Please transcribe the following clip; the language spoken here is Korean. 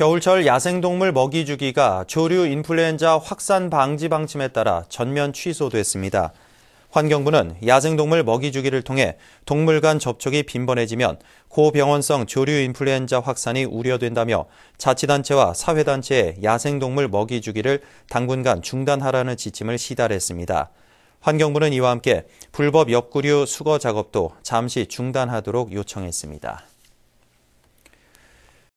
겨울철 야생동물 먹이 주기가 조류 인플루엔자 확산 방지 방침에 따라 전면 취소됐습니다. 환경부는 야생동물 먹이 주기를 통해 동물 간 접촉이 빈번해지면 고병원성 조류 인플루엔자 확산이 우려된다며 자치단체와 사회단체에 야생동물 먹이 주기를 당분간 중단하라는 지침을 시달했습니다. 환경부는 이와 함께 불법 옆구류 수거 작업도 잠시 중단하도록 요청했습니다.